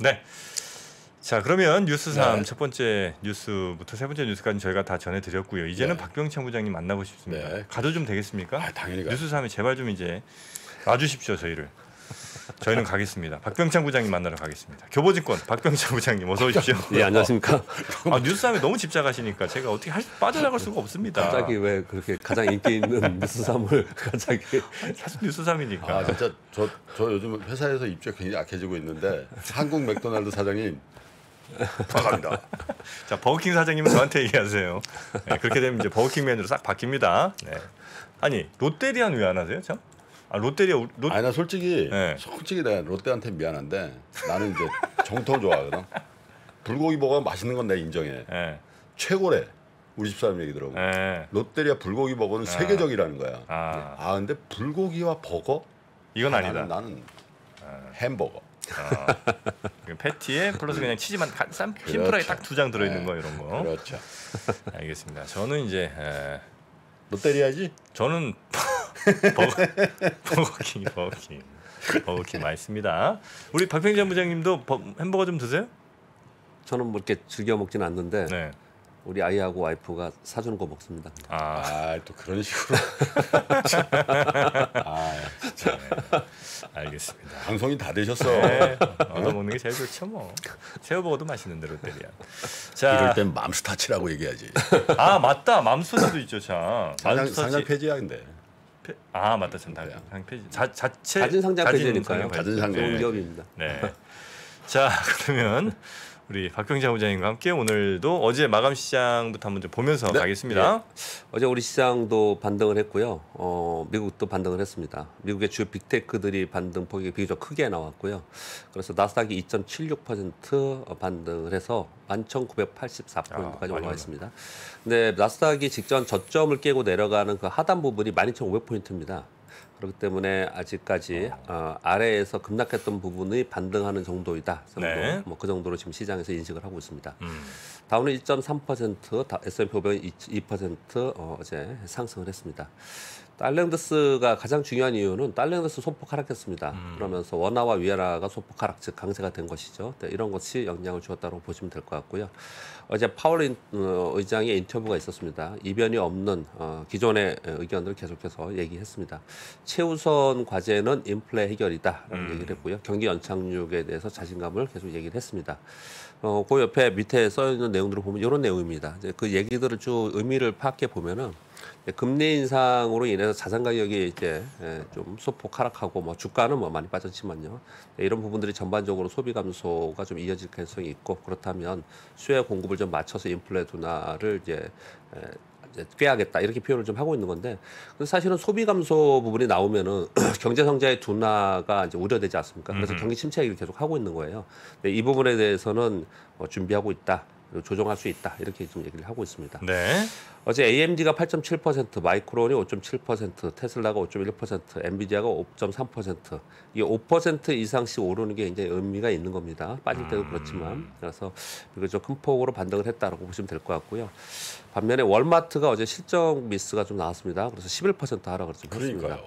네. 자 그러면 뉴스삼 네. 첫 번째 뉴스부터 세 번째 뉴스까지 저희가 다 전해드렸고요. 이제는 네. 박병창 부장님 만나고 싶습니다. 네. 가도 좀 되겠습니까? 아, 당연히 뉴스삼에 제발 좀 이제 와주십시오 저희를. 저희는 가겠습니다. 박병창 부장님 만나러 가겠습니다. 교보증권 박병창 부장님 어서 오십시오. 네 안녕하십니까. 아, 뉴스삼에 너무 집착하시니까 제가 어떻게 할, 빠져나갈 수가 없습니다. 갑자기 왜 그렇게 가장 인기 있는 뉴스삼을 갑자기 사실 뉴스삼이니까. 아 진짜 저, 저 요즘 회사에서 입지가 굉장히 약해지고 있는데 한국 맥도날드 사장님 부탁니다자 버거킹 사장님 저한테 얘기하세요. 네, 그렇게 되면 이제 버거킹 메뉴로 싹 바뀝니다. 네. 아니 롯데리아왜안 하세요, 참? 아 롯데리아 롯. 아니 나 솔직히 네. 솔직히 내가 롯데한테 미안한데 나는 이제 정통 좋아하거든. 불고기 버거 맛있는 건 내 인정해. 네. 최고래. 우리 집사람 얘기더라고. 네. 롯데리아 불고기 버거는 아. 세계적이라는 거야. 아. 아. 근데 불고기와 버거 이건 네. 아, 니다 나는, 나는 아. 햄버거. 어. 패티에 플러스 그냥 치즈만 가, 쌈, 그렇죠. 심플하게 딱 두 장 들어있는 네. 거 이런 거. 그렇죠. 알겠습니다. 저는 이제 에... 롯데리아지? 저는 버거, 킹 버거킹. 버거킹 맛있습니다. 우리 박평전 부장님도 버, 햄버거 좀 드세요? 저는 뭐 이렇게 즐겨 먹지는 않는데 네. 우리 아이하고 와이프가 사주는 거 먹습니다. 아, 아 또 그런 식으로. 아, 진짜. 예. 네. 알겠습니다. 방송이 다 되셨어. 네, 얻어먹는 게 제일 좋죠 뭐. 새우버거도 맛있는데 롯데리아. 자, 이럴 땐 맘스타치라고 얘기하지. 아 맞다, 맘스타치도 있죠 참. 상장, 상장 폐지야 근데. 상태 그, 아 맞다 전당 상태 자 자체 자진 상장 폐지니까요. 자진 상장 폐지. 기업입니다. 네. 자 그러면 우리 박병자 부장님과 함께 오늘도 어제 마감 시장부터 한번 좀 보면서 네. 가겠습니다. 네. 어제 우리 시장도 반등을 했고요. 어, 미국도 반등을 했습니다. 미국의 주요 빅테크들이 반등 폭이 비교적 크게 나왔고요. 그래서 나스닥이 2.76% 반등을 해서 11,984포인트까지 아, 올라와 습니다근 네, 나스닥이 직전 저점을 깨고 내려가는 그 하단 부분이 12,500포인트입니다. 그렇기 때문에 아직까지 어, 아래에서 급락했던 부분이 반등하는 정도이다. 정도. 네. 뭐그 정도로 지금 시장에서 인식을 하고 있습니다. 음. 다운은 1.3%, S&P 500은 2%, 2% 어, 어제 상승을 했습니다. 달랭드스가 가장 중요한 이유는 달랭드스 소폭 하락했습니다. 음. 그러면서 원화와 위안화가 소폭 하락, 즉 강세가 된 것이죠. 네, 이런 것이 영향을 주었다고 보시면 될 것 같고요. 어제 파월 인, 어, 의장의 인터뷰가 있었습니다. 이변이 없는 어, 기존의 의견을 들 계속해서 얘기했습니다. 최우선 과제는 인플레 해결이다라는 음. 얘기를 했고요. 경기 연착륙에 대해서 자신감을 계속 얘기를 했습니다. 어, 그 옆에 밑에 써 있는 내용들을 보면 이런 내용입니다. 이제 그 얘기들을 쭉 의미를 파악해 보면은 금리 인상으로 인해서 자산 가격이 이제 예, 좀 소폭 하락하고 뭐 주가는 뭐 많이 빠졌지만요. 예, 이런 부분들이 전반적으로 소비 감소가 좀 이어질 가능성이 있고 그렇다면 수요 공급을 좀 맞춰서 인플레 둔화를 이제 예, 꾀하겠다 이렇게 표현을 좀 하고 있는 건데 사실은 소비 감소 부분이 나오면은 경제 성장의 둔화가 이제 우려되지 않습니까? 그래서 경기 침체 얘기를 계속 하고 있는 거예요. 이 부분에 대해서는 뭐 준비하고 있다. 조정할 수 있다 이렇게 지금 얘기를 하고 있습니다. 네. 어제 AMD가 8.7%, 마이크론이 5.7%, 테슬라가 5.1%, 엔비디아가 5.3%. 이5% 이상씩 오르는 게굉장 의미가 있는 겁니다. 빠질 때도 음. 그렇지만 그래서 이거 좀큰 폭으로 반등을 했다라고 보시면 될 것 같고요. 반면에 월마트가 어제 실적 미스가 좀 나왔습니다. 그래서 11% 하락을 좀 했습니다.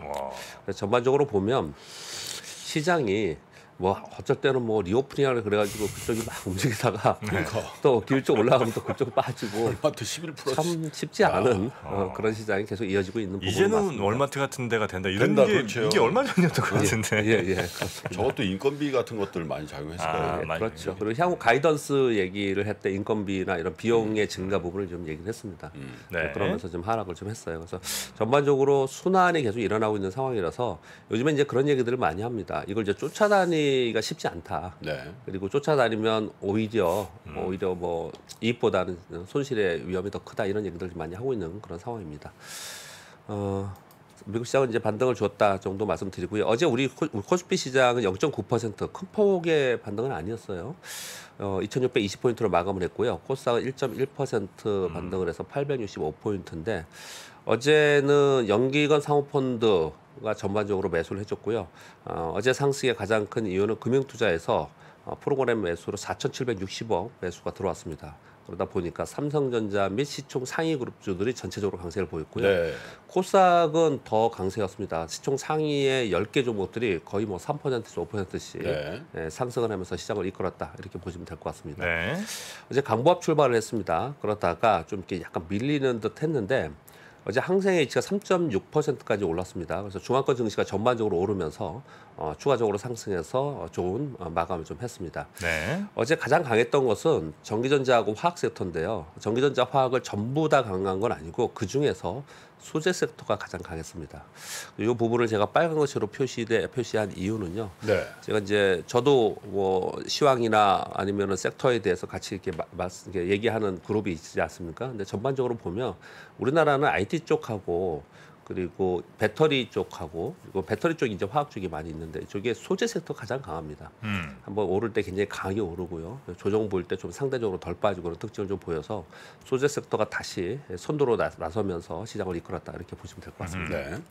전반적으로 보면 시장이 뭐 어쩔 때는 뭐리오프닝을 그래가지고 그쪽이 막 움직이다가 네. 그러니까 또 길쪽 올라가면 또 그쪽 빠지고 월마트 11%. 참 쉽지 않은 아. 어, 그런 시장이 계속 이어지고 있는 부분 이제는 맞습니다. 월마트 같은 데가 된다 이런 된다, 게 그렇죠. 이게 얼마 전이었던 것 예, 같은데 예, 예, 저것도 인건비 같은 것들 많이 작용했을 아, 거예요 예. 그렇죠 그리고 향후 가이던스 얘기를 했대 인건비나 이런 비용의 증가 부분을 좀 얘기를 했습니다 음. 네. 네. 그러면서 좀 하락을 좀 했어요 그래서 전반적으로 순환이 계속 일어나고 있는 상황이라서 요즘에 이제 그런 얘기들을 많이 합니다 이걸 이제 쫓아다니 처리가 쉽지 않다. 네. 그리고 쫓아다니면 오히려 음. 오히려 뭐 이익보다는 손실의 위험이 더 크다 이런 얘기들 많이 하고 있는 그런 상황입니다. 어, 미국 시장은 이제 반등을 줬다 정도 말씀드리고요. 어제 우리 코스피 시장은 0.9%큰 폭의 반등은 아니었어요. 어, 2,620포인트로 마감을 했고요. 코스닥은 1.1% 음. 반등을 해서 865포인트인데 어제는 연기건 상호펀드 가 전반적으로 매수를 해줬고요. 어, 어제 상승의 가장 큰 이유는 금융투자에서 어, 프로그램 매수로 4,760억 매수가 들어왔습니다. 그러다 보니까 삼성전자 및 시총 상위 그룹주들이 전체적으로 강세를 보였고요. 네. 코스닥은 더 강세였습니다. 시총 상위의 10개 종목들이 거의 뭐 3%에서 5%씩 네. 예, 상승을 하면서 시장을 이끌었다. 이렇게 보시면 될 것 같습니다. 네. 이제 강보합 출발을 했습니다. 그러다가 좀 이렇게 약간 밀리는 듯 했는데 어제 항생의 위치가 3.6%까지 올랐습니다. 그래서 중앙권 증시가 전반적으로 오르면서 어, 추가적으로 상승해서 좋은 어, 마감을 좀 했습니다. 네. 어제 가장 강했던 것은 전기전자하고 화학 섹터인데요. 전기전자 화학을 전부 다 강한 건 아니고 그 중에서 소재 섹터가 가장 강했습니다. 이 부분을 제가 빨간 것으로 표시돼 표시한 이유는요. 네. 제가 이제 저도 뭐 시황이나 아니면은 섹터에 대해서 같이 이렇게 마, 마, 얘기하는 그룹이 있지 않습니까? 근데 전반적으로 보면 우리나라는 IT 쪽하고 그리고 배터리 쪽하고 그리고 배터리 쪽 이제 화학 쪽이 많이 있는데 저게 소재 섹터 가장 강합니다. 음. 한번 오를 때 굉장히 강하게 오르고요. 조정 보일 때좀 상대적으로 덜 빠지고 그런 특징을 좀 보여서 소재 섹터가 다시 선도로 나, 서면서 시장을 이끌었다 이렇게 보시면 될 것 같습니다. 음. 네.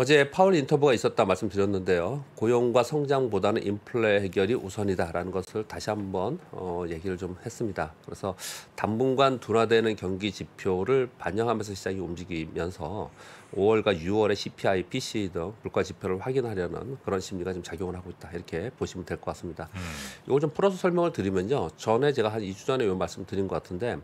어제 파월 인터뷰가 있었다 말씀드렸는데요. 고용과 성장보다는 인플레 해결이 우선이다라는 것을 다시 한번 어, 얘기를 좀 했습니다. 그래서 당분간 둔화되는 경기 지표를 반영하면서 시장이 움직이면서 5월과 6월의 CPI, PCE 등 물가 지표를 확인하려는 그런 심리가 좀 작용을 하고 있다. 이렇게 보시면 될 것 같습니다. 음. 이걸 좀 풀어서 설명을 드리면요. 전에 제가 한 2주 전에 이 말씀 드린 것 같은데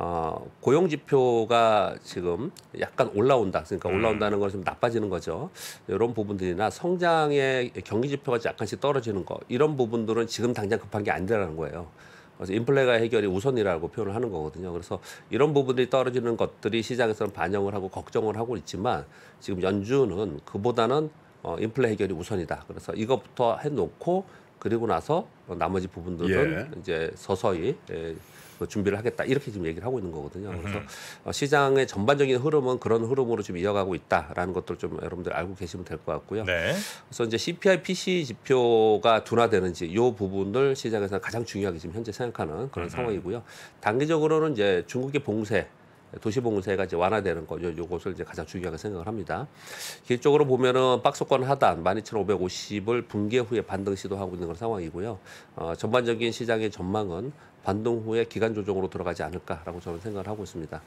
어, 고용 지표가 지금 약간 올라온다. 그러니까 음. 올라온다는 건좀 나빠지는 거죠. 이런 부분들이나 성장의 경기 지표가 약간씩 떨어지는 거 이런 부분들은 지금 당장 급한 게 아니라는 거예요. 그래서 인플레가 해결이 우선이라고 표현을 하는 거거든요. 그래서 이런 부분들이 떨어지는 것들이 시장에서는 반영을 하고 걱정을 하고 있지만 지금 연준은 그보다는 어, 인플레 해결이 우선이다. 그래서 이것부터 해놓고 그리고 나서 나머지 부분들은 예. 이제 서서히 예, 그 준비를 하겠다 이렇게 지금 얘기를 하고 있는 거거든요. 그래서 어, 시장의 전반적인 흐름은 그런 흐름으로 지금 이어가고 있다라는 것들 좀 여러분들 알고 계시면 될 것 같고요. 네. 그래서 이제 CPI, PC 지표가 둔화되는지 이 부분을 시장에서 가장 중요하게 지금 현재 생각하는 그런 음. 상황이고요. 단기적으로는 이제 중국의 봉쇄 도시봉쇄가 이제 완화되는 거죠. 요것을 이제 가장 중요하게 생각을 합니다. 길적으로 보면은 박스권 하단 12,550을 붕괴 후에 반등 시도하고 있는 그런 상황이고요. 어, 전반적인 시장의 전망은 반등 후에 기간 조정으로 들어가지 않을까라고 저는 생각을 하고 있습니다.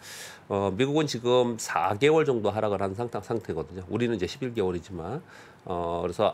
어, 미국은 지금 4개월 정도 하락을 한 상태, 상태거든요. 우리는 이제 11개월이지만 어, 그래서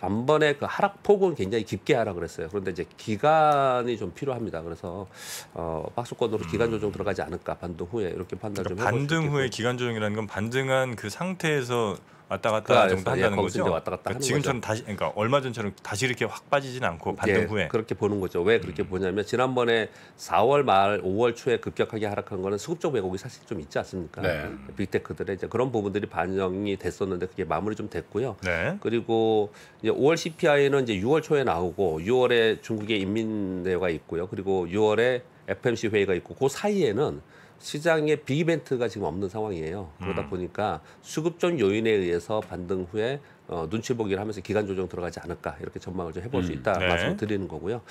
반번에 그 하락폭은 굉장히 깊게 하라 그랬어요. 그런데 이제 기간이 좀 필요합니다. 그래서 어, 박수권으로 기간 음. 조정 들어가지 않을까 반등 후에 이렇게 판단 그러니까 좀 해볼 반등 후에 기간 조정이라는 건 반등한 그 상태에서 왔다 갔다 그 안에서, 정도 한다는 예, 거죠. 왔다 갔다 그러니까 지금처럼 거죠. 다시 그러니까 얼마 전처럼 다시 이렇게 확 빠지진 않고 예, 반등 예, 후에 그렇게 보는 거죠. 왜 그렇게 음. 보냐면 지난번에 4월 말 5월 초에 급격하게 하락한 거는 수급적 왜곡이 사실 좀 있지 않습니까? 네. 빅테크들의 이제 그런 부분들이 반영이 됐었는데 그게 마무리 좀 됐고요. 네. 그리고 이제 5월 CPI는 이제 6월 초에 나오고 6월에 중국의 인민대회가 있고요. 그리고 6월에 FMC 회의가 있고 그 사이에는 시장에 빅이벤트가 지금 없는 상황이에요. 그러다 음. 보니까 수급전 요인에 의해서 반등 후에 어, 눈치 보기를 하면서 기간 조정 들어가지 않을까 이렇게 전망을 좀 해볼 수 음, 있다 네. 말씀드리는 거고요.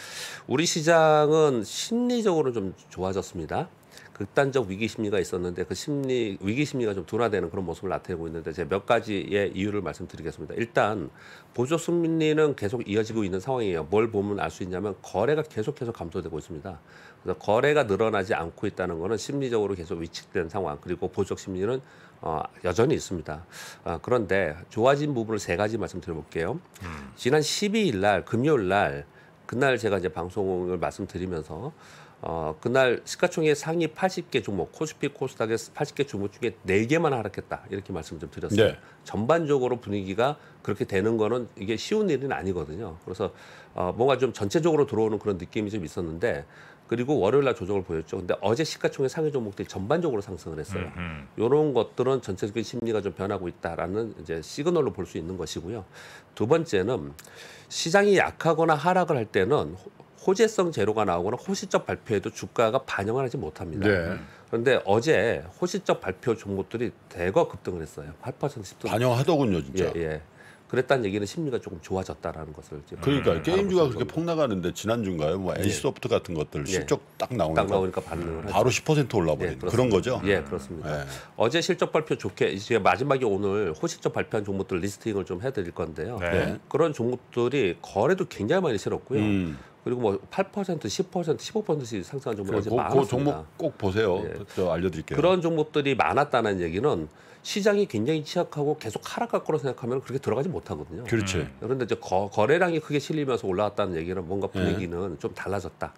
우리 시장은 심리적으로 좀 좋아졌습니다. 극단적 위기 심리가 있었는데 그 심리 위기 심리가 좀 둔화되는 그런 모습을 나타내고 있는데 제가 몇 가지의 이유를 말씀드리겠습니다. 일단 보조 심리는 계속 이어지고 있는 상황이에요. 뭘 보면 알 수 있냐면 거래가 계속해서 감소되고 있습니다. 그래서 거래가 늘어나지 않고 있다는 것은 심리적으로 계속 위축된 상황 그리고 보조 심리는 어, 여전히 있습니다. 어, 그런데 좋아진 부분을 세 가지 말씀드려볼게요. 음. 지난 12일 날 금요일 날 그날 제가 이제 방송을 말씀드리면서 어, 그날 시가총액 상위 80개 종목, 코스피 코스닥의 80개 종목 중에 4개만 하락했다. 이렇게 말씀 을좀 드렸어요. 네. 전반적으로 분위기가 그렇게 되는 거는 이게 쉬운 일은 아니거든요. 그래서 어, 뭔가 좀 전체적으로 들어오는 그런 느낌이 좀 있었는데 그리고 월요일 날 조정을 보였죠. 근데 어제 시가총액 상위 종목들이 전반적으로 상승을 했어요. 음, 음. 요런 것들은 전체적인 심리가 좀 변하고 있다라는 이제 시그널로 볼 수 있는 것이고요. 두 번째는 시장이 약하거나 하락을 할 때는 호재성 제로가 나오거나 호시적 발표에도 주가가 반영을 하지 못합니다. 네. 그런데 어제 호시적 발표 종목들이 대거 급등을 했어요. 8% 10%. 반영하더군요, 진짜. 예, 예. 그랬다는 얘기는 심리가 조금 좋아졌다라는 것을 지금 그러니까 음. 게임주가 그렇게 폭락하는데 지난주인가요? 뭐 예. 엔시소프트 같은 것들 예. 실적 예. 딱 나오니까 딱 나오니까 반응을 하죠. 바로 10% 올라버린 예, 그런 거죠? 예, 그렇습니다. 예. 어제 실적 발표 좋게 이제 마지막에 오늘 호실적 발표한 종목들 리스팅을 좀 해드릴 건데요. 네. 그런 종목들이 거래도 굉장히 많이 실었고요. 음. 그리고 뭐 8%, 10%, 15%씩 상승한 종목이 네, 그, 많았습니다. 그 종목 꼭 보세요. 네. 알려드릴게요. 그런 종목들이 많았다는 얘기는 시장이 굉장히 취약하고 계속 하락할 거로 생각하면 그렇게 들어가지 못하거든요. 그렇죠. 음. 그런데 이제 거, 거래량이 크게 실리면서 올라왔다는 얘기는 뭔가 예. 분위기는 네. 좀 달라졌다.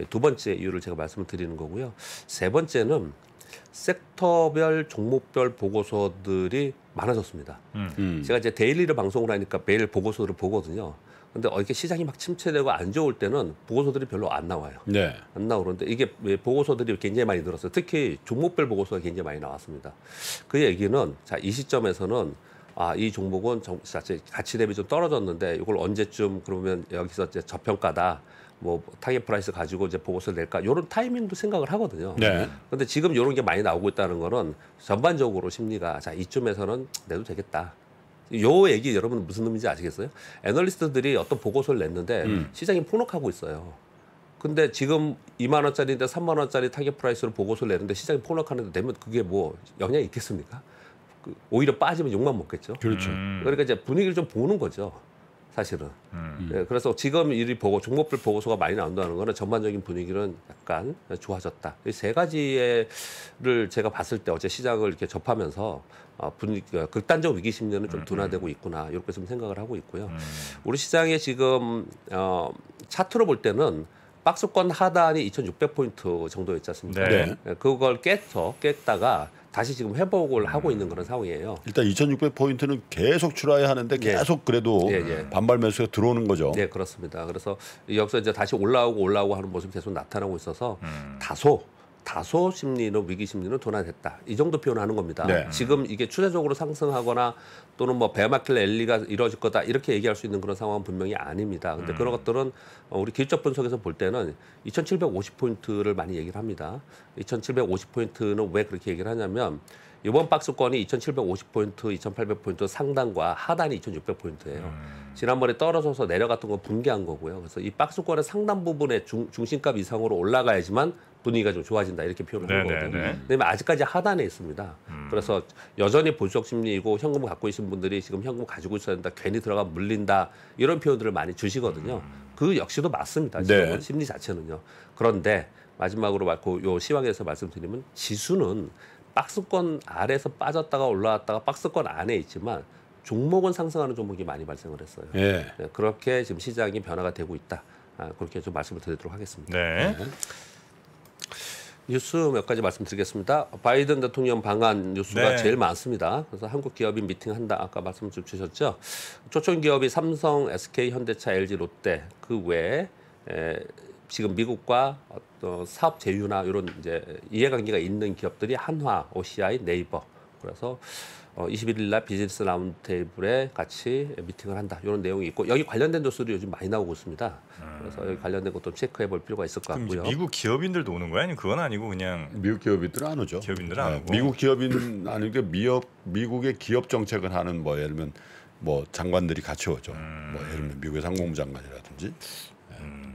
예, 두 번째 이유를 제가 말씀을 드리는 거고요. 세 번째는 섹터별 종목별 보고서들이 많아졌습니다. 음. 제가 이제 데일리로 방송을 하니까 매일 보고서를 보거든요. 근데 어, 이게 시장이 막 침체되고 안 좋을 때는 보고서들이 별로 안 나와요. 네. 안 나오는데 이게 왜 보고서들이 굉장히 많이 늘었어요. 특히 종목별 보고서가 굉장히 많이 나왔습니다. 그 얘기는 자, 이 시점에서는 아, 이 종목은 정, 자체 가치 대비 좀 떨어졌는데 이걸 언제쯤 그러면 여기서 이제 저평가다. 뭐 타겟 프라이스 가지고 이제 보고서를 낼까 이런 타이밍도 생각을 하거든요. 네. 근데 지금 이런 게 많이 나오고 있다는 거는 전반적으로 심리가 자 이쯤에서는 내도 되겠다. 요 얘기 여러분 무슨 의미인지 아시겠어요? 애널리스트들이 어떤 보고서를 냈는데 음. 시장이 폭락하고 있어요. 근데 지금 2만 원짜리인데 3만 원짜리 타겟 프라이스로 보고서를 내는데 시장이 폭락하는데 되면 그게 뭐 영향이 있겠습니까? 그 오히려 빠지면 욕만 먹겠죠. 그렇죠. 음. 그러니까 이제 분위기를 좀 보는 거죠. 사실은. 음. 예, 그래서 지금 일이 보고 종목별 보고서가 많이 나온다는 거는 전반적인 분위기는 약간 좋아졌다. 이 세 가지를 제가 봤을 때 어제 시작을 이렇게 접하면서 어, 분위기 어, 극단적 위기 심리는 좀 음, 음. 둔화되고 있구나 이렇게 좀 생각을 하고 있고요. 음. 우리 시장에 지금 어, 차트로 볼 때는 박스권 하단이 2,600포인트 정도였지 않습니까? 네. 예, 그걸 깨서 깼다가 다시 지금 회복을 하고 있는 음. 그런 상황이에요. 일단 2,600포인트는 계속 출하해야 하는데 예. 계속 네. 그래도 네, 네. 반발 매수가 들어오는 거죠. 네, 그렇습니다. 그래서 여기서 이제 다시 올라오고 올라오고 하는 모습이 계속 나타나고 있어서 음. 다소 다소 심리는 위기 심리는 도난됐다이 정도 표현하는 겁니다. 네. 지금 이게 추세적으로 상승하거나 또는 뭐 베어마켓 엘리가 이루어질 거다 이렇게 얘기할 수 있는 그런 상황은 분명히 아닙니다. 근데 음. 그런 것들은 어, 우리 기술적 분석에서 볼 때는 2750포인트를 많이 얘기를 합니다. 2750포인트는 왜 그렇게 얘기를 하냐면 이번 박스권이 2750포인트, 2800포인트 상단과 하단이 2600포인트예요. 음. 지난번에 떨어져서 내려갔던 건 붕괴한 거고요. 그래서 이 박스권의 상단 부분의 중, 중심값 이상으로 올라가야지만 분위기가 좀 좋아진다 이렇게 표현을 네, 한 네, 거거든요. 네. 근데 아직까지 하단에 있습니다. 음. 그래서 여전히 보수적 심리이고 현금 을 갖고 계신 분들이 지금 현금 가지고 있어야 된다, 괜히 들어가 물린다 이런 표현들을 많이 주시거든요. 음. 그 역시도 맞습니다. 네. 심리 자체는요. 그런데 마지막으로 말고 요 시황에서 말씀드리면 지수는 박스권 아래에서 빠졌다가 올라왔다가 박스권 안에 있지만 종목은 상승하는 종목이 많이 발생을 했어요. 예. 네, 그렇게 지금 시장이 변화가 되고 있다. 아, 그렇게 좀 말씀을 드리도록 하겠습니다. 네. 네. 뉴스 몇 가지 말씀드리겠습니다. 바이든 대통령 방한 뉴스가 네. 제일 많습니다. 그래서 한국 기업이 미팅한다. 아까 말씀 좀 주셨죠. 초청 기업이 삼성, SK, 현대차, LG, 롯데 그 외에 에, 지금 미국과 어, 떤 사업 제휴나 이런 이제 이해관계가 있는 기업들이 한화, OCI, 네이버 그래서 어, 21일 날 비즈니스 라운드 테이블에 같이 미팅을 한다. 이런 내용이 있고 여기 관련된 뉴스도 요즘 많이 나오고 있습니다. 음. 그래서 여기 관련된 것도 체크해 볼 필요가 있을 것 같고요. 미국 기업인들도 오는 거야? 아니면 그건 아니고 그냥 미국 기업인들안 오죠. 기업인들안 네, 오고. 미국 기업인 아니 그 그러니까 미역 미국의 기업 정책을 하는 뭐 예를 들면 뭐 장관들이 같이 오죠. 음. 뭐 예를 들면 미국의 상공부 장관이라든지 네, 음.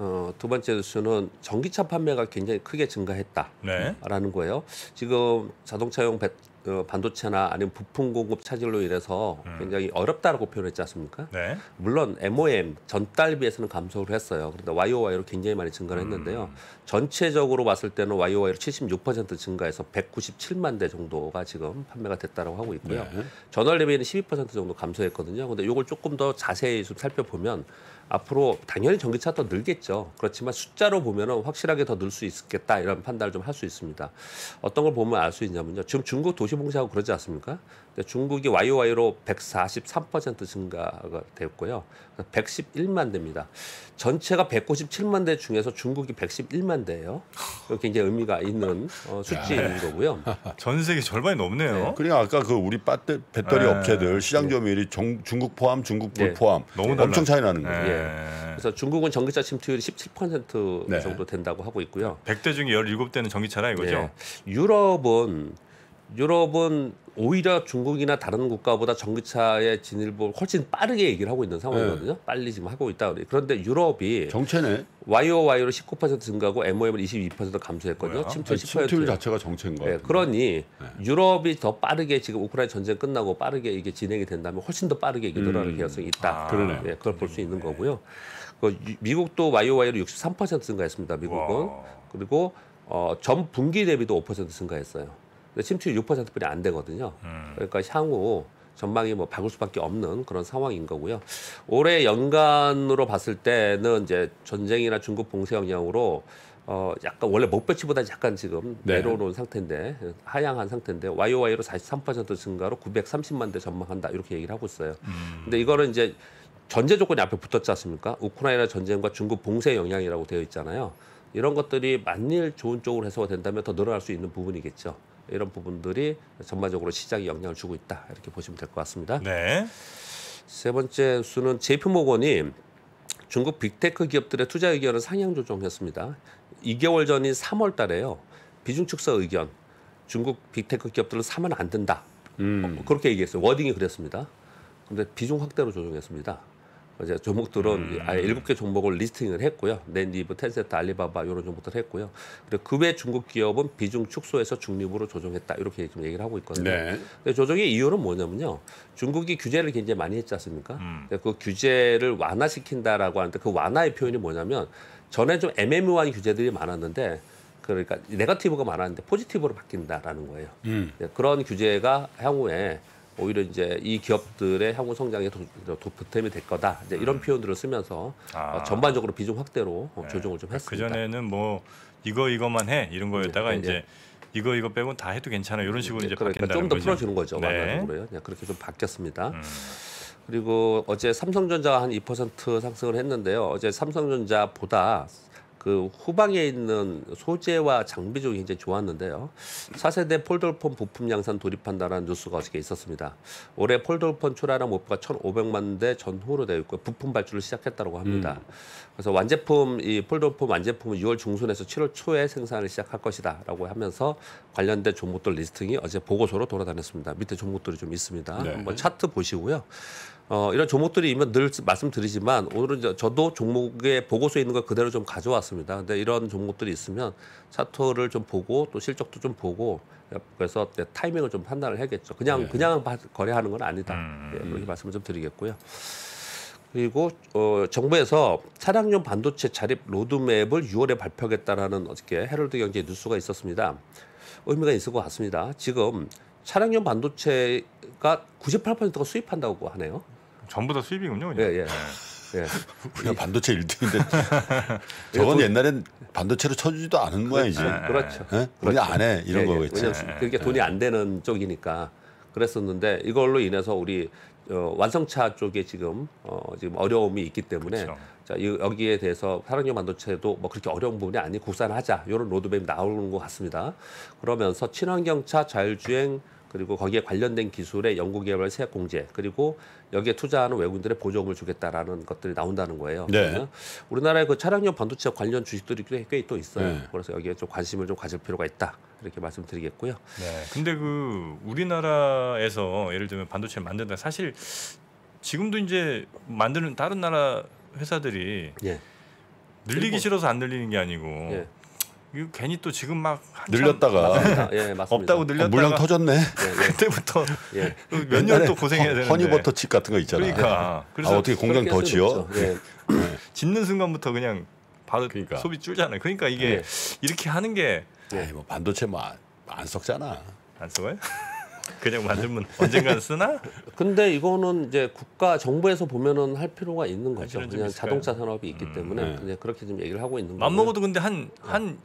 어, 두 번째 뉴스는 전기차 판매가 굉장히 크게 증가했다라는 네. 거예요. 지금 자동차용 배, 그 반도체나 아니면 부품 공급 차질로 인해서 음. 굉장히 어렵다라고 표현했지 않습니까? 네. 물론 MOM 전달 비에서는 감소를 했어요. 그런데 YOY로 굉장히 많이 증가를 했는데요. 음. 전체적으로 봤을 때는 YOY로 76% 증가해서 197만 대 정도가 지금 판매가 됐다고 하고 있고요. 네. 전월 대비는 12% 정도 감소했거든요. 그런데 이걸 조금 더 자세히 좀 살펴보면 앞으로 당연히 전기차 더 늘겠죠. 그렇지만 숫자로 보면 확실하게 더 늘 수 있겠다 이런 판단을 좀 할 수 있습니다. 어떤 걸 보면 알 수 있냐면요. 지금 중국 도시봉쇄하고 그러지 않습니까? 네, 중국이 YOY로 143% 증가가 되었고요. 111만 대입니다. 전체가 197만 대 중에서 중국이 111만 대예요. 굉장히 의미가 있는 어, 수치인 거고요. 전 세계 절반이 넘네요. 네. 그러니까 아까 그 우리 배터리 네. 업체들 시장 네. 점유율이 네. 중국 포함 중국 불 네. 포함 너무 엄청 차이 나는 거예요. 예. 그래서 중국은 전기차 침투율이 17% 정도 된다고 하고 있고요. 100대 중에 17대는 전기차라 이거죠. 유럽은 유럽은 오히려 중국이나 다른 국가보다 전기차의 진입을 훨씬 빠르게 얘기를 하고 있는 상황이거든요. 네. 빨리 지금 하고 있다. 그런데 유럽이 정체네. YOY로 19% 증가하고 MOM을 22% 감소했거든요. 뭐야? 침투 10%. 침투 자체가 정체인 거예요. 네, 그러니 네. 유럽이 더 빠르게 지금 우크라이나 전쟁 끝나고 빠르게 이게 진행이 된다면 훨씬 더 빠르게 이게 늘어날 음. 가능성이 있다. 아, 그러네. 네, 그걸 볼수 음. 있는 거고요. 그 미국도 YOY로 63% 증가했습니다. 미국은 와. 그리고 어, 전 분기 대비도 5% 증가했어요. 침투율 6%뿐이 안 되거든요. 음. 그러니까 향후 전망이 뭐 바꿀 수밖에 없는 그런 상황인 거고요. 올해 연간으로 봤을 때는 이제 전쟁이나 중국 봉쇄 영향으로 어 약간 원래 목표치보다 약간 지금 네. 내려오는 상태인데 하향한 상태인데 YOY로 43% 증가로 930만 대 전망한다 이렇게 얘기를 하고 있어요. 음. 근데 이거는 이제 전제 조건이 앞에 붙었지 않습니까? 우크라이나 전쟁과 중국 봉쇄 영향이라고 되어 있잖아요. 이런 것들이 만일 좋은 쪽으로 해소가 된다면 더 늘어날 수 있는 부분이겠죠. 이런 부분들이 전반적으로 시장에 영향을 주고 있다 이렇게 보시면 될 것 같습니다. 네. 세 번째 수는 JP 모건이 중국 빅테크 기업들의 투자 의견을 상향 조정했습니다. 2개월 전인 3월 달에요. 비중 축소 의견. 중국 빅테크 기업들은 사면 안 된다. 음. 그렇게 얘기했어요. 워딩이 그랬습니다. 그런데 비중 확대로 조정했습니다. 이제 종목들은 음. 아예 일개 종목을 리스팅을 했고요. 넨디브 텐센트, 알리바바 이런 종목들 했고요. 그리고 그외 중국 기업은 비중 축소해서 중립으로 조정했다 이렇게 지금 얘기를 하고 있거든요. 네. 근데 조정의 이유는 뭐냐면요. 중국이 규제를 굉장히 많이 했지 않습니까? 음. 그 규제를 완화시킨다라고 하는데 그 완화의 표현이 뭐냐면 전에 좀 애매모호한 규제들이 많았는데 그러니까 네거티브가 많았는데 포지티브로 바뀐다라는 거예요. 음. 네, 그런 규제가 향후에 오히려 이제 이 기업들의 향후 성장에 도, 도, 템이될 거다. 이제 이런 음. 표현들을 쓰면서 아. 어, 전반적으로 비중 확대로 뭐 네. 조정을 좀 아, 했습니다. 그 전에는 뭐 이거 이거만 해 이런 네, 거였다가 네, 네. 이제 이거 이거 빼곤 다 해도 괜찮아 이런 식으로 이제 그러니까 바뀐다는 좀더 풀어주는 거죠. 네. 말로 그냥 그렇게 좀 바뀌었습니다. 음. 그리고 어제 삼성전자가 한 2% 상승을 했는데요. 어제 삼성전자보다 그 후방에 있는 소재와 장비 쪽이 굉장히 좋았는데요. 4세대 폴더폰 부품 양산 돌입한다는 뉴스가 어저께 있었습니다. 올해 폴더폰 출하량 목표가 1,500만 대 전후로 되어 있고 부품 발주를 시작했다고 합니다. 음. 그래서 완제품 이 폴더폰 완제품은 6월 중순에서 7월 초에 생산을 시작할 것이다라고 하면서 관련된 종목들 리스팅이 어제 보고서로 돌아다녔습니다. 밑에 종목들이 좀 있습니다. 네. 한번 차트 보시고요. 어, 이런 종목들이 이면 늘 말씀드리지만 오늘은 저도 종목의 보고서에 있는 걸 그대로 좀 가져왔습니다. 근데 이런 종목들이 있으면 차트를 좀 보고 또 실적도 좀 보고 그래서 타이밍을 좀 판단을 해야겠죠. 그냥 네. 그냥 거래하는 건 아니다. 음, 음. 예, 그렇게 말씀을 좀 드리겠고요. 그리고 어, 정부에서 차량용 반도체 자립 로드맵을 6월에 발표하겠다라는 어저께 헤럴드 경제 뉴스가 있었습니다. 의미가 있을 것 같습니다. 지금 차량용 반도체가 98%가 수입한다고 하네요. 전부 다 수입이군요. 그냥. 예, 예. 예. 예. 우리가 반도체 1등인데 예, 저건 옛날엔 반도체로 쳐주지도 않은 모양이지. 그, 아, 그렇죠. 예? 그렇죠. 우리 안해 이런 예, 거겠지. 그러니까 돈이 안 되는 쪽이니까 그랬었는데 이걸로 인해서 우리 어, 완성차 쪽에 지금 어, 지금 어려움이 있기 때문에 그렇죠. 자, 이, 여기에 대해서 사랑용 반도체도 뭐 그렇게 어려운 부분이 아니 국산하자 이런 로드맵이 나오는 것 같습니다. 그러면서 친환경차 자율주행 그리고 거기에 관련된 기술의 연구개발 세액 공제 그리고 여기에 투자하는 외국인들의 보조금을 주겠다라는 것들이 나온다는 거예요. 네. 우리나라의 그 차량용 반도체 관련 주식들이 꽤또 있어요. 네. 그래서 여기에 좀 관심을 좀 가질 필요가 있다 이렇게 말씀드리겠고요. 네. 근데 그 우리나라에서 예를 들면 반도체를 만든다 사실 지금도 이제 만드는 다른 나라 회사들이 예. 늘리기 일본. 싫어서 안 늘리는 게 아니고. 예. 이 괜히 또 지금 막 늘렸다가 예, 맞습니다. 없다고 늘렸다가 어, 물량 터졌네. 예, 예. 그때부터 예. 몇년 또 고생해야 되는데. 허니버터 칩 같은 거 있잖아. 그러니까. 아, 그래서 아, 어떻게 공장 더 지어? 그렇죠. 예. 짓는 네. 순간부터 그냥 바로 그러니까. 소비 줄잖아요. 그러니까 이게 예. 이렇게 하는 게 에이, 네, 뭐 반도체 뭐안 안 썩잖아. 안 썩어요? 그냥 만들면 언젠간 쓰나? 근데 이거는 이제 국가 정부에서 보면은 할 필요가 있는 거죠. 그냥 자동차 산업이 있기 음, 때문에 네. 그냥 그렇게 좀 얘기를 하고 있는 거예요. 맘먹어도 근데 한한 네.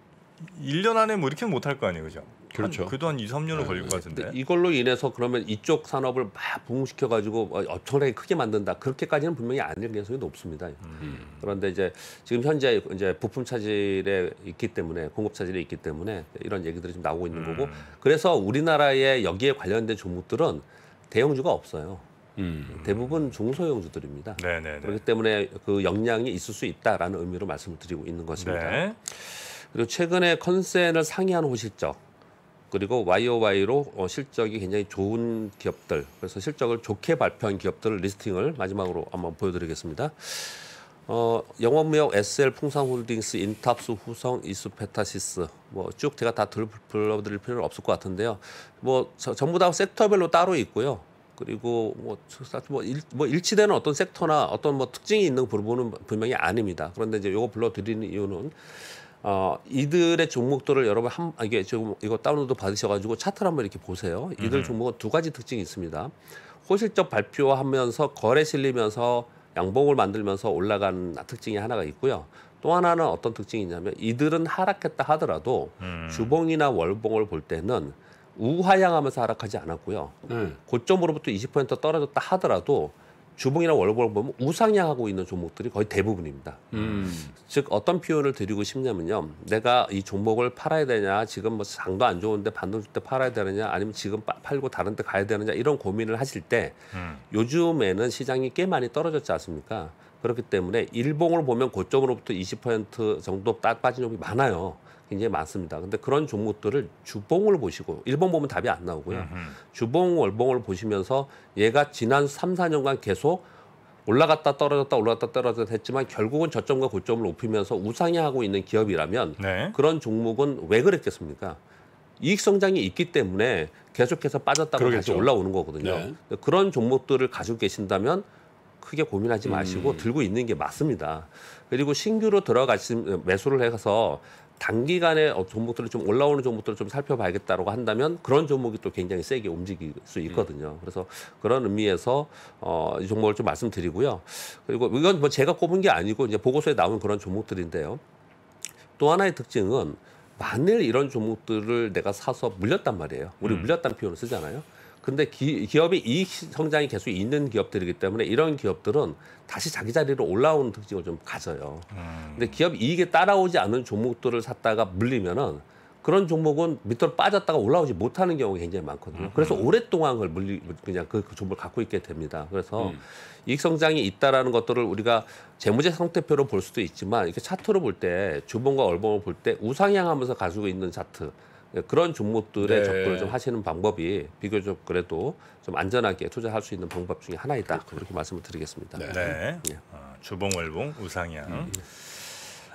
1년 안에 뭐 이렇게는 못할 거 아니에요, 그죠? 그렇죠. 한, 그래도 한 2, 3년은 네. 걸릴 것 같은데. 이걸로 인해서 그러면 이쪽 산업을 막 부흥시켜 가지고 어, 엄청나게 크게 만든다. 그렇게까지는 분명히 아닐 가능성이 높습니다. 음. 그런데 이제 지금 현재 이제 부품 차질에 있기 때문에 공급 차질에 있기 때문에 이런 얘기들이 지금 나오고 있는 음. 거고. 그래서 우리나라의 여기에 관련된 종목들은 대형주가 없어요. 음. 대부분 중소형주들입니다. 네네네. 네, 네. 그렇기 때문에 그 역량이 있을 수 있다라는 의미로 말씀을 드리고 있는 것입니다. 네. 그리고 최근에 컨센을 상하는 호실적 그리고 YOY로 어, 실적이 굉장히 좋은 기업들 그래서 실적을 좋게 발표한 기업들 리스팅을 마지막으로 한번 보여드리겠습니다. 어, 영업무역 SL 풍산홀딩스 인탑스 후성 이수페타시스 뭐 쭉 제가 다 들, 불러드릴 필요는 없을 것 같은데요. 뭐 저, 전부 다 섹터별로 따로 있고요. 그리고 뭐, 뭐, 일, 뭐 일치되는 어떤 섹터나 어떤 뭐 특징이 있는 부분은 분명히 아닙니다. 그런데 이제 요거 불러드리는 이유는 어, 이들의 종목들을 여러분 한 아, 이게 지금 이거 다운로드 받으셔가지고 차트를 한번 이렇게 보세요. 이들 음. 종목은 두 가지 특징이 있습니다. 호실적 발표하면서 거래 실리면서 양봉을 만들면서 올라간 특징이 하나가 있고요. 또 하나는 어떤 특징이 있냐면 이들은 하락했다 하더라도 음. 주봉이나 월봉을 볼 때는 우하향하면서 하락하지 않았고요. 음. 고점으로부터 20% 떨어졌다 하더라도 주봉이나 월봉을 보면 우상향하고 있는 종목들이 거의 대부분입니다. 음. 즉 어떤 표현을 드리고 싶냐면요. 내가 이 종목을 팔아야 되냐, 지금 뭐 장도 안 좋은데 반등 줄때 팔아야 되느냐, 아니면 지금 팔고 다른 데 가야 되느냐 이런 고민을 하실 때 음. 요즘에는 시장이 꽤 많이 떨어졌지 않습니까? 그렇기 때문에 일봉을 보면 고점으로부터 20% 정도 딱 빠진 종목이 많아요. 굉장히 많습니다. 근데 그런 종목들을 주봉을 보시고 1번 보면 답이 안 나오고요. 주봉 월봉을 보시면서 얘가 지난 3, 4년간 계속 올라갔다 떨어졌다 올라갔다 떨어졌다 했지만 결국은 저점과 고점을 높이면서 우상향하고 있는 기업이라면 네. 그런 종목은 왜 그랬겠습니까? 이익 성장이 있기 때문에 계속해서 빠졌다가 그러겠죠. 다시 올라오는 거거든요. 네. 그런 종목들을 가지고 계신다면 크게 고민하지 마시고 음. 들고 있는 게 맞습니다. 그리고 신규로 들어가신 매수를 해서 단기간에 어, 종목들을 좀 올라오는 종목들을 좀 살펴봐야겠다라고 한다면 그런 종목이 또 굉장히 세게 움직일 수 있거든요. 음. 그래서 그런 의미에서 어, 이 종목을 좀 말씀드리고요. 그리고 이건 뭐 제가 꼽은 게 아니고 이제 보고서에 나온 그런 종목들인데요. 또 하나의 특징은 만일 이런 종목들을 내가 사서 물렸단 말이에요. 우리 음. 물렸다는 표현을 쓰잖아요. 근데 기, 기 업이 이익 성장이 계속 있는 기업들이기 때문에 이런 기업들은 다시 자기 자리로 올라오는 특징을 좀 가져요. 음. 근데 기업 이익에 따라오지 않는 종목들을 샀다가 물리면은 그런 종목은 밑으로 빠졌다가 올라오지 못하는 경우가 굉장히 많거든요. 음. 그래서 오랫동안 그걸 물리 그냥 그, 그 종목을 갖고 있게 됩니다. 그래서 음. 이익 성장이 있다라는 것들을 우리가 재무제 상태표로 볼 수도 있지만 이렇게 차트로 볼 때 주봉과 월봉을 볼 때 우상향하면서 가지고 있는 차트 예, 그런 종목들의 네. 접근을 좀 하시는 방법이 비교적 그래도 좀 안전하게 투자할 수 있는 방법 중에 하나이다 그렇게 말씀을 드리겠습니다. 네, 네. 네. 주봉월봉 우상향. 음. 예.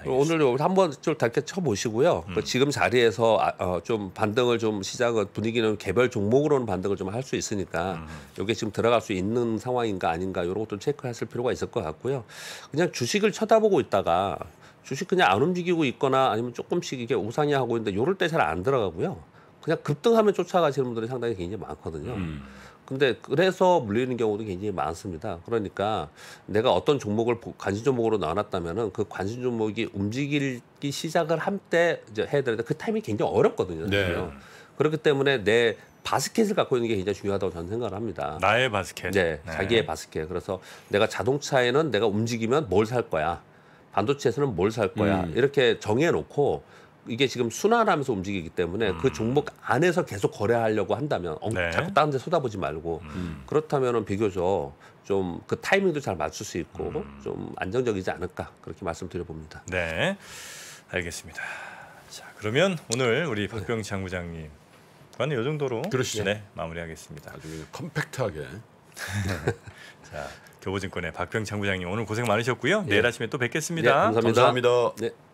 오늘 한번 좀 이렇게 쳐보시고요. 그 음. 지금 자리에서 아, 어, 좀 반등을 좀 시작을 분위기는 개별 종목으로는 반등을 좀 할 수 있으니까 음. 이게 지금 들어갈 수 있는 상황인가 아닌가 이런 것도 체크하실 필요가 있을 것 같고요. 그냥 주식을 쳐다보고 있다가 주식 그냥 안 움직이고 있거나 아니면 조금씩 이게 우상이 하고 있는데 요럴 때 잘 안 들어가고요. 그냥 급등하면 쫓아가시는 분들이 상당히 굉장히 많거든요. 음. 근데 그래서 물리는 경우도 굉장히 많습니다. 그러니까 내가 어떤 종목을 관심 종목으로 나눴다면은 그 관심 종목이 움직이기 시작을 한 때 이제 해야 되는데 그 타임이 굉장히 어렵거든요. 네. 그렇기 때문에 내 바스켓을 갖고 있는 게 굉장히 중요하다고 저는 생각을 합니다. 나의 바스켓. 네, 네. 자기의 바스켓. 그래서 내가 자동차에는 내가 움직이면 뭘 살 거야. 반도체에서는 뭘 살 거야 음. 이렇게 정해놓고 이게 지금 순환하면서 움직이기 때문에 그 음. 그 종목 안에서 계속 거래하려고 한다면 엉, 네. 자꾸 다른 데 쏟아보지 말고 음. 음. 그렇다면 비교적 좀 그 타이밍도 잘 맞출 수 있고 음. 좀 안정적이지 않을까 그렇게 말씀드려 봅니다. 네, 알겠습니다. 자 그러면 오늘 우리 네. 박병창 부장님 과이 정도로 그러시죠. 네, 마무리하겠습니다. 아주 컴팩트하게. 자 교보증권의 박병창 부장님 오늘 고생 많으셨고요. 예. 내일 아침에 또 뵙겠습니다. 예, 감사합니다. 감사합니다. 네.